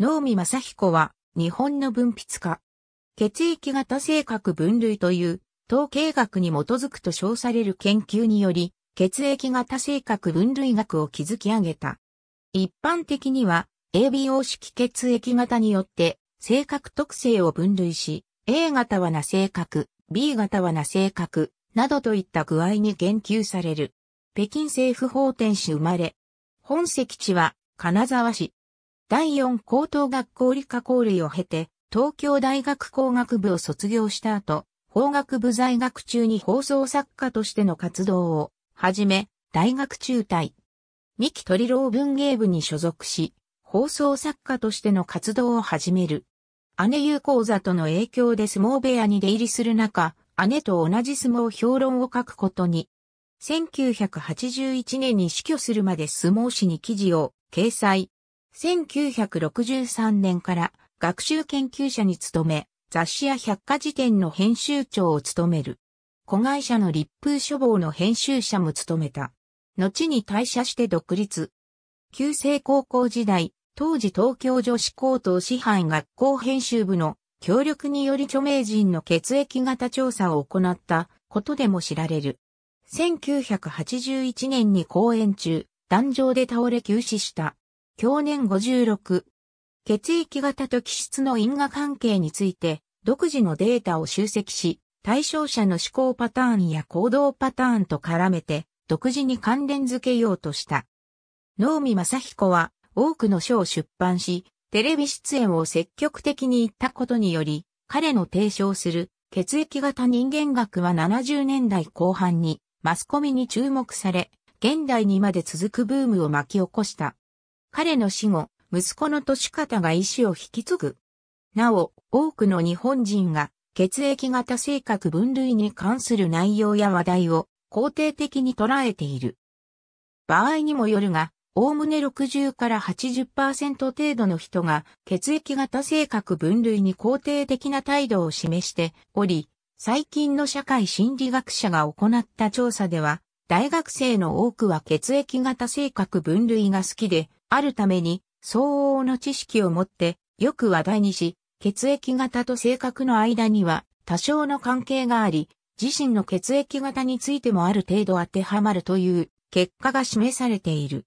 能見正彦は、日本の文筆家。血液型性格分類という、統計学に基づくと称される研究により、血液型性格分類学を築き上げた。一般的には、ABO 式血液型によって、性格特性を分類し、A 型はな性格、B 型はな性格、などといった具合に言及される。北京政府法典市生まれ。本籍地は、金沢市。第4高等学校理科校類を経て、東京大学工学部を卒業した後、法学部在学中に放送作家としての活動を、はじめ、大学中退。三木鳥郎文芸部に所属し、放送作家としての活動を始める。姉友講座との影響で相撲部屋に出入りする中、姉と同じ相撲評論を書くことに。1981年に死去するまで相撲誌に記事を掲載。1963年から学習研究者に勤め、雑誌や百科事典の編集長を務める。子会社の立風書房の編集者も務めた。後に退社して独立。旧制高校時代、当時東京女子高等師範学校編集部の協力により著名人の血液型調査を行ったことでも知られる。1981年に公演中、壇上で倒れ急死した。享年56。血液型と気質の因果関係について、独自のデータを集積し、対象者の思考パターンや行動パターンと絡めて、独自に関連づけようとした。能見正彦は、多くの書を出版し、テレビ出演を積極的に言ったことにより、彼の提唱する血液型人間学は70年代後半にマスコミに注目され、現代にまで続くブームを巻き起こした。彼の死後、息子の年方が意志を引き継ぐ。なお、多くの日本人が血液型性格分類に関する内容や話題を肯定的に捉えている。場合にもよるが、おおむね60から80%程度の人が血液型性格分類に肯定的な態度を示しており、最近の社会心理学者が行った調査では、大学生の多くは血液型性格分類が好きで、あるために相応の知識を持ってよく話題にし、血液型と性格の間には多少の関係があり、自身の血液型についてもある程度当てはまるという結果が示されている。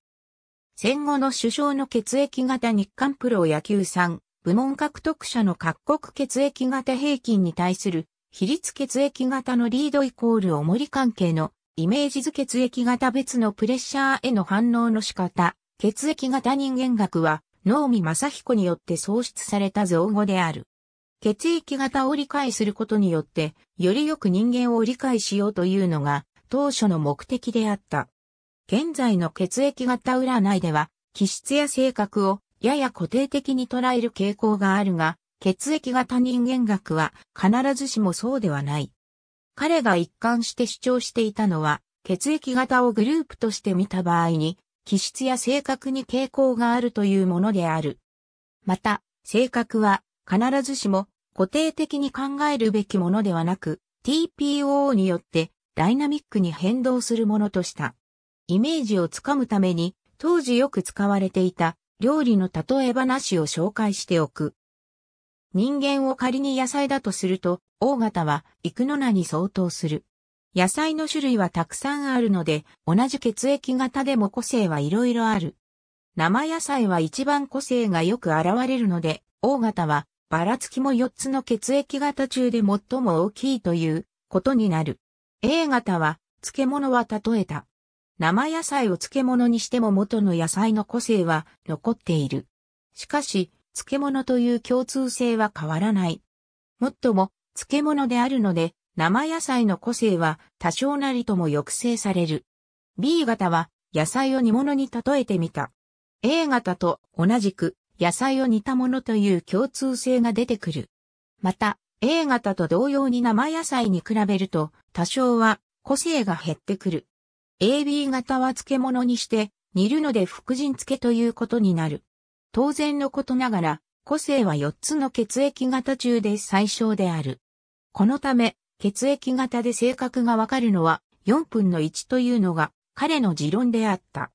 戦後の首相の血液型日韓プロ野球さん、部門獲得者の各国血液型平均に対する比率血液型のリードイコール重り関係のイメージ図血液型別のプレッシャーへの反応の仕方、血液型人間学は、能見正彦によって創出された造語である。血液型を理解することによって、よりよく人間を理解しようというのが、当初の目的であった。現在の血液型占いでは、気質や性格をやや固定的に捉える傾向があるが、血液型人間学は必ずしもそうではない。彼が一貫して主張していたのは、血液型をグループとして見た場合に、気質や性格に傾向があるというものである。また、性格は必ずしも固定的に考えるべきものではなく、TPO によってダイナミックに変動するものとした。イメージをつかむために、当時よく使われていた料理の例え話を紹介しておく。人間を仮に野菜だとすると、大型はクノナに相当する。野菜の種類はたくさんあるので、同じ血液型でも個性はいろいろある。生野菜は一番個性がよく現れるので、大型はばらつきも4つの血液型中で最も大きいということになる。A 型は漬物は例えた。生野菜を漬物にしても元の野菜の個性は残っている。しかし、漬物という共通性は変わらない。もっとも、漬物であるので、生野菜の個性は多少なりとも抑制される。B 型は野菜を煮物に例えてみた。A 型と同じく野菜を煮たものという共通性が出てくる。また、A 型と同様に生野菜に比べると多少は個性が減ってくる。AB 型は漬物にして煮るので福神漬けということになる。当然のことながら、個性は4つの血液型中で最小である。このため、血液型で性格がわかるのは4分の1というのが彼の持論であった。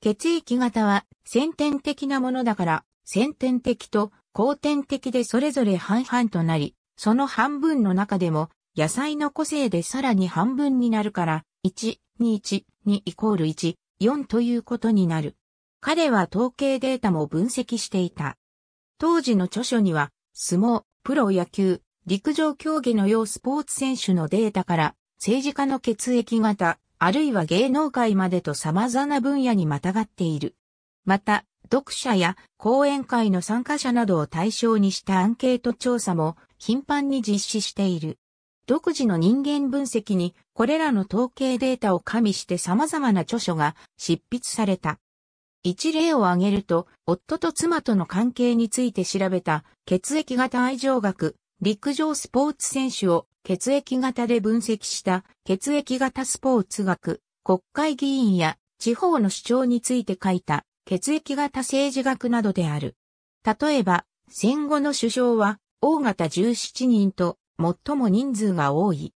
血液型は先天的なものだから、先天的と後天的でそれぞれ半々となり、その半分の中でも野菜の個性でさらに半分になるから、1、2、1、2イコール1、4ということになる。彼は統計データも分析していた。当時の著書には、相撲、プロ野球、陸上競技のようスポーツ選手のデータから、政治家の血液型、あるいは芸能界までと様々な分野にまたがっている。また、読者や講演会の参加者などを対象にしたアンケート調査も頻繁に実施している。独自の人間分析にこれらの統計データを加味して様々な著書が執筆された。一例を挙げると、夫と妻との関係について調べた血液型愛情学、陸上スポーツ選手を血液型で分析した血液型スポーツ学、国会議員や地方の主張について書いた血液型政治学などである。例えば、戦後の首相は大型17人と最も人数が多い。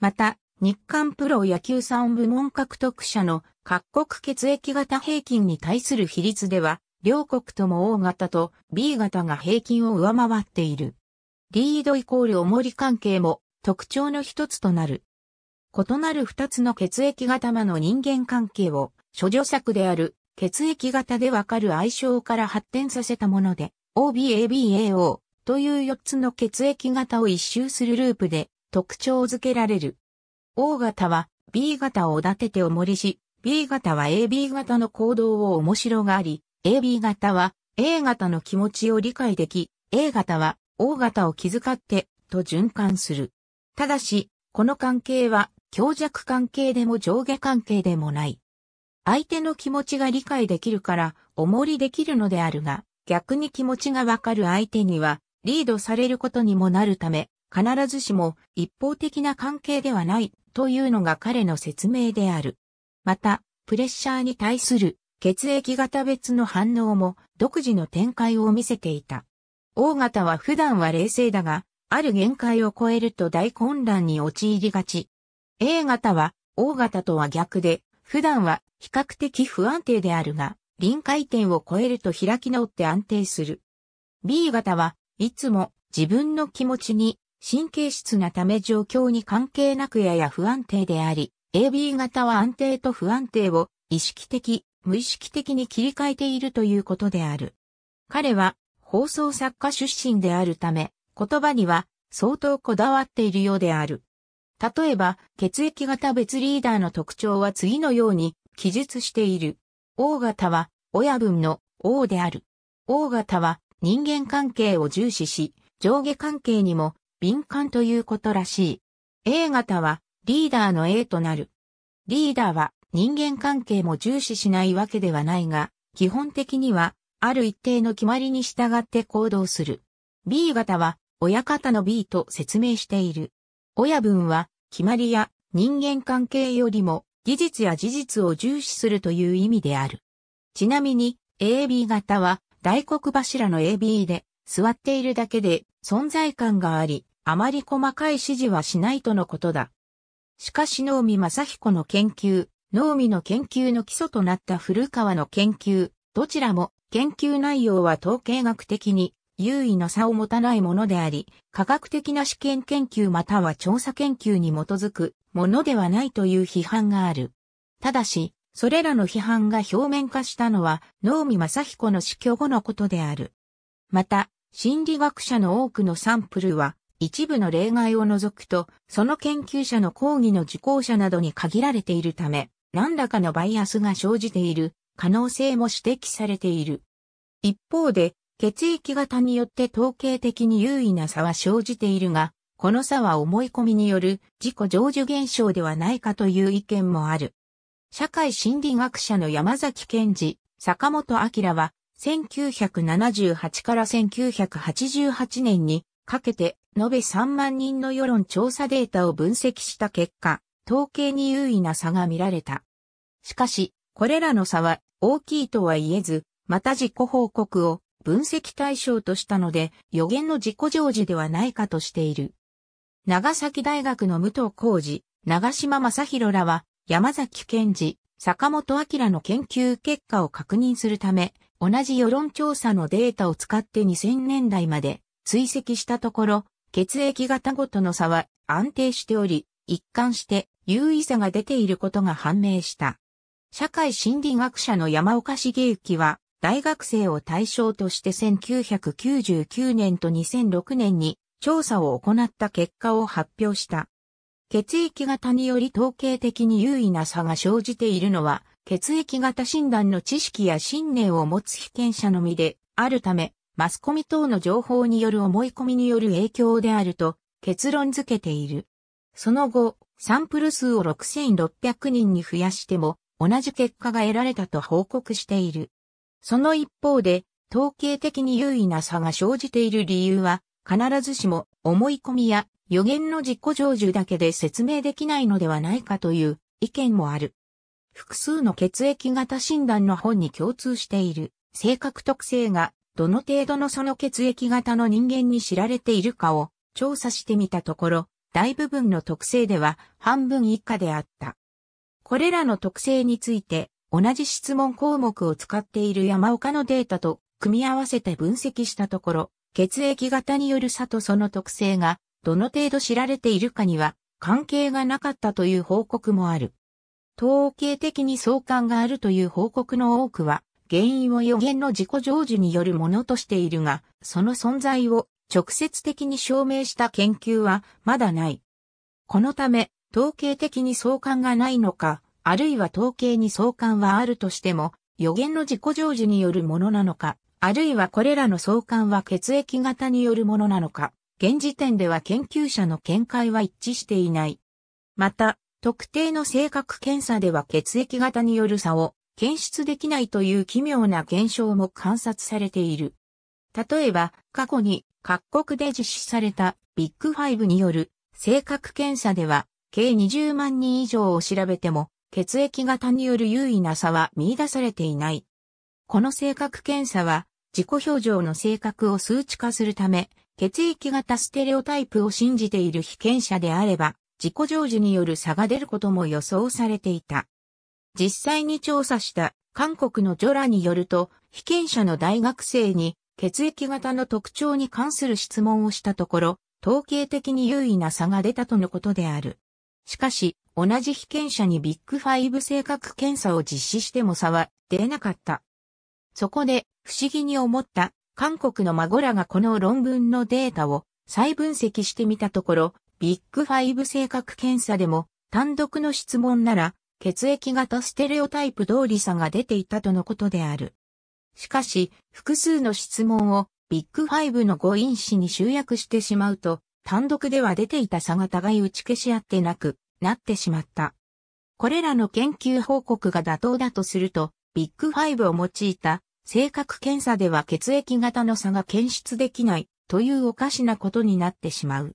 また、日韓プロ野球3部門獲得者の各国血液型平均に対する比率では、両国とも O 型と B 型が平均を上回っている。リードイコール重り関係も特徴の一つとなる。異なる二つの血液型間の人間関係を、諸女作である血液型でわかる相性から発展させたもので、OBABAO という四つの血液型を一周するループで特徴づけられる。O 型は B 型をおだてて重りし、B 型は AB 型の行動を面白があり、AB 型は A 型の気持ちを理解でき、A 型は O 型を気遣ってと循環する。ただし、この関係は強弱関係でも上下関係でもない。相手の気持ちが理解できるから、おりできるのであるが、逆に気持ちがわかる相手には、リードされることにもなるため、必ずしも一方的な関係ではないというのが彼の説明である。また、プレッシャーに対する血液型別の反応も独自の展開を見せていた。大型は普段は冷静だが、ある限界を超えると大混乱に陥りがち。A 型は、O 型とは逆で、普段は比較的不安定であるが、臨界点を超えると開き直って安定する。B 型はいつも自分の気持ちに神経質なため状況に関係なくやや不安定であり、AB 型は安定と不安定を意識的、無意識的に切り替えているということである。彼は放送作家出身であるため、言葉には相当こだわっているようである。例えば、血液型別リーダーの特徴は次のように記述している。O 型は親分の O である。O 型は人間関係を重視し、上下関係にも敏感ということらしい。A 型はリーダーの A となる。リーダーは人間関係も重視しないわけではないが、基本的にはある一定の決まりに従って行動する。B 型は親方の B と説明している。親分は決まりや人間関係よりも技術や事実を重視するという意味である。ちなみに AB 型は大黒柱の AB で座っているだけで存在感があり、あまり細かい指示はしないとのことだ。しかし能見正彦の研究、能見の研究の基礎となった古川の研究、どちらも研究内容は統計学的に優位の差を持たないものであり、科学的な試験研究または調査研究に基づくものではないという批判がある。ただし、それらの批判が表面化したのは、能見正彦の死去後のことである。また、心理学者の多くのサンプルは、一部の例外を除くと、その研究者の講義の受講者などに限られているため、何らかのバイアスが生じている可能性も指摘されている。一方で、血液型によって統計的に優位な差は生じているが、この差は思い込みによる自己成就現象ではないかという意見もある。社会心理学者の山崎健治、坂本明は、1978から1988年にかけて延べ3万人の世論調査データを分析した結果、統計に優位な差が見られた。しかし、これらの差は大きいとは言えず、また自己報告を分析対象としたので、予言の自己成就ではないかとしている。長崎大学の武藤浩二、長島正宏らは、山崎健治、坂本明の研究結果を確認するため、同じ世論調査のデータを使って2000年代まで追跡したところ、血液型ごとの差は安定しており、一貫して優位差が出ていることが判明した。社会心理学者の山岡茂之は、大学生を対象として1999年と2006年に調査を行った結果を発表した。血液型により統計的に優位な差が生じているのは、血液型診断の知識や信念を持つ被験者のみであるため、マスコミ等の情報による思い込みによる影響であると結論付けている。その後、サンプル数を6600人に増やしても同じ結果が得られたと報告している。その一方で、統計的に優位な差が生じている理由は、必ずしも思い込みや予言の自己成就だけで説明できないのではないかという意見もある。複数の血液型診断の本に共通している性格特性がどの程度のその血液型の人間に知られているかを調査してみたところ、大部分の特性では半分以下であった。これらの特性について、同じ質問項目を使っている山岡のデータと組み合わせて分析したところ、血液型による差とその特性がどの程度知られているかには関係がなかったという報告もある。統計的に相関があるという報告の多くは原因を予言の自己成就によるものとしているが、その存在を直接的に証明した研究はまだない。このため、統計的に相関がないのか、あるいは統計に相関はあるとしても、予言の自己成就によるものなのか、あるいはこれらの相関は血液型によるものなのか、現時点では研究者の見解は一致していない。また、特定の性格検査では血液型による差を検出できないという奇妙な現象も観察されている。例えば、過去に各国で実施されたビッグファイブによる性格検査では、計20万人以上を調べても、血液型による優位な差は見出されていない。この性格検査は、自己表情の性格を数値化するため、血液型ステレオタイプを信じている被験者であれば、自己常時による差が出ることも予想されていた。実際に調査した韓国のジョラによると、被験者の大学生に血液型の特徴に関する質問をしたところ、統計的に優位な差が出たとのことである。しかし、同じ被験者にビッグファイブ性格検査を実施しても差は出なかった。そこで、不思議に思った韓国の孫らがこの論文のデータを再分析してみたところ、ビッグファイブ性格検査でも単独の質問なら血液型ステレオタイプ通り差が出ていたとのことである。しかし、複数の質問をビッグファイブの誤因子に集約してしまうと、単独では出ていた差が互い打ち消し合ってなくなってしまった。これらの研究報告が妥当だとすると、ビッグファイブを用いた性格検査では血液型の差が検出できないというおかしなことになってしまう。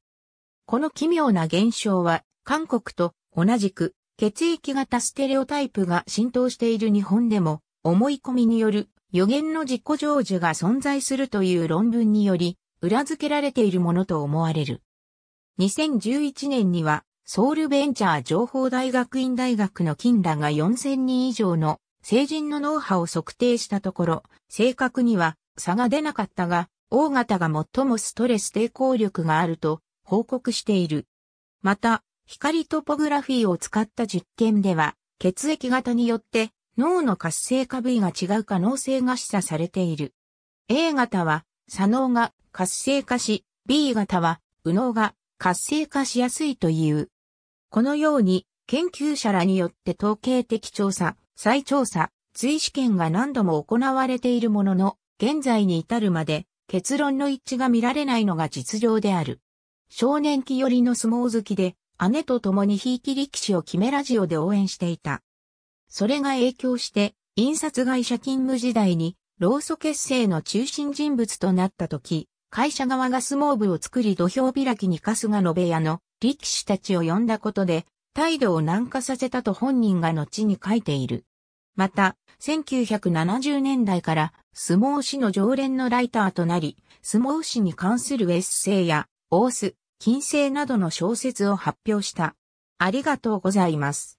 この奇妙な現象は韓国と同じく血液型ステレオタイプが浸透している日本でも、思い込みによる予言の自己成就が存在するという論文により、裏付けられているものと思われる。2011年には、ソウルベンチャー情報大学院大学の金らが4000人以上の成人の脳波を測定したところ、正確には差が出なかったが、大型が最もストレス抵抗力があると報告している。また、光トポグラフィーを使った実験では、血液型によって脳の活性化部位が違う可能性が示唆されている。A 型は、左脳が活性化し、B 型は、右脳が活性化しやすいという。このように、研究者らによって統計的調査、再調査、追試験が何度も行われているものの、現在に至るまで結論の一致が見られないのが実情である。少年期よりの相撲好きで、姉と共にひいき力士を決めラジオで応援していた。それが影響して、印刷会社勤務時代に、労組結成の中心人物となった時、会社側が相撲部を作り土俵開きに春日野部屋の力士たちを呼んだことで、態度を軟化させたと本人が後に書いている。また、1970年代から相撲師の常連のライターとなり、相撲師に関するエッセイや、オース、金星などの小説を発表した。ありがとうございます。